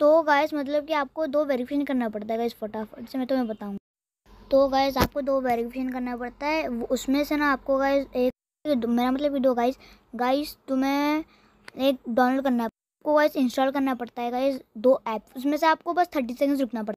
तो गायस मतलब कि आपको दो वेरीफिकेशन करना पड़ता है गाइस फटाफट से मैं तुम्हें बताऊँगा तो गायस आपको दो वेरीफिकेशन करना पड़ता है उसमें से ना आपको गाइस एक मेरा मतलब कि दो गाइस गाइस तुम्हें एक डाउनलोड करना आपको गाइस इंस्टॉल करना पड़ता है गाइस दो ऐप उसमें से आपको बस थर्टी सेकेंड्स रुकना पड़ता है